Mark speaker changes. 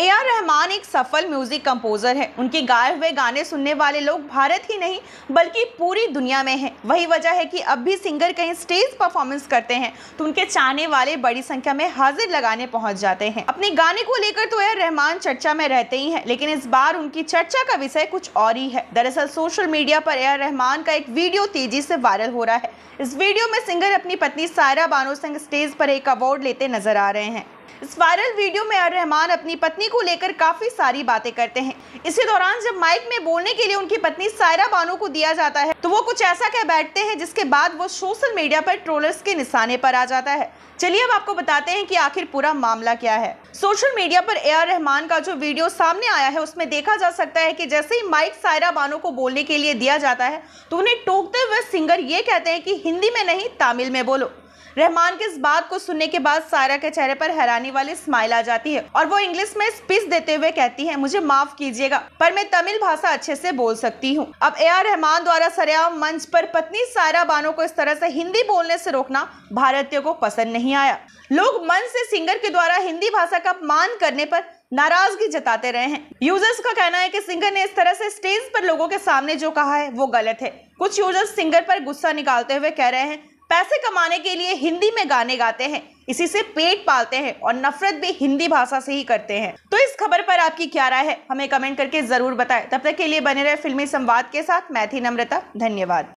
Speaker 1: A R Rahman एक सफल music composer है उनके गाए हुए गाने सुनने वाले लोग भारत ही नहीं बल्कि पूरी दुनिया में हैं वही वजह है कि अब भी सिंगर कहीं स्टेज परफॉर्मेंस करते हैं तो उनके चाहने वाले बड़ी संख्या में हाजिर लगाने पहुंच जाते हैं अपने गाने को लेकर तो ए आर रहमान चर्चा में रहते ही हैं लेकिन इस बार उनकी चर्चा का विषय कुछ और ही है दरअसल सोशल मीडिया पर ए आर रहमान का एक वीडियो तेजी से वायरल हो रहा है इस वीडियो में सिंगर अपनी पत्नी सायरा बानो संग स्टेज पर एक अवार्ड लेते नजर आ रहे हैं इस वायरल वीडियो में रहमान अपनी पत्नी को लेकर काफ़ी सारी बातें करते हैं इसी दौरान जब माइक में बोलने के लिए उनकी पत्नी सायरा बानो को दिया जाता है तो वो कुछ ऐसा कह बैठते हैं जिसके बाद वो सोशल मीडिया पर ट्रोलर्स के निशाने पर आ जाता है चलिए अब आपको बताते हैं कि आखिर पूरा मामला क्या है सोशल मीडिया पर ए रहमान का जो वीडियो सामने आया है उसमें देखा जा सकता है कि जैसे ही माइक सायरा बानो को बोलने के लिए दिया जाता है तो उन्हें टोकते हुए सिंगर ये कहते हैं कि हिंदी में नहीं तमिल में बोलो रहमान के इस बात को सुनने के बाद सायरा के चेहरे पर हैरानी वाली स्माइल आ जाती है और वो इंग्लिश में स्पीच देते हुए कहती है मुझे माफ कीजिएगा पर मैं तमिल भाषा अच्छे से बोल सकती हूँ अब ए आर रहमान द्वारा सरेआम मंच पर पत्नी सायरा बानो को इस तरह से हिंदी बोलने से रोकना भारतीयों को पसंद नहीं आया लोग मंच से सिंगर के द्वारा हिंदी भाषा का अपमान करने पर नाराजगी जताते रहे हैं यूजर्स का कहना है कि सिंगर ने इस तरह से स्टेज पर लोगों के सामने जो कहा है वो गलत है कुछ यूजर्स सिंगर पर गुस्सा निकालते हुए कह रहे हैं पैसे कमाने के लिए हिंदी में गाने गाते हैं इसी से पेट पालते हैं और नफरत भी हिंदी भाषा से ही करते हैं तो इस खबर पर आपकी क्या राय है हमें कमेंट करके जरूर बताएं तब तक के लिए बने रहे फिल्मी संवाद के साथ मैं थी नम्रता धन्यवाद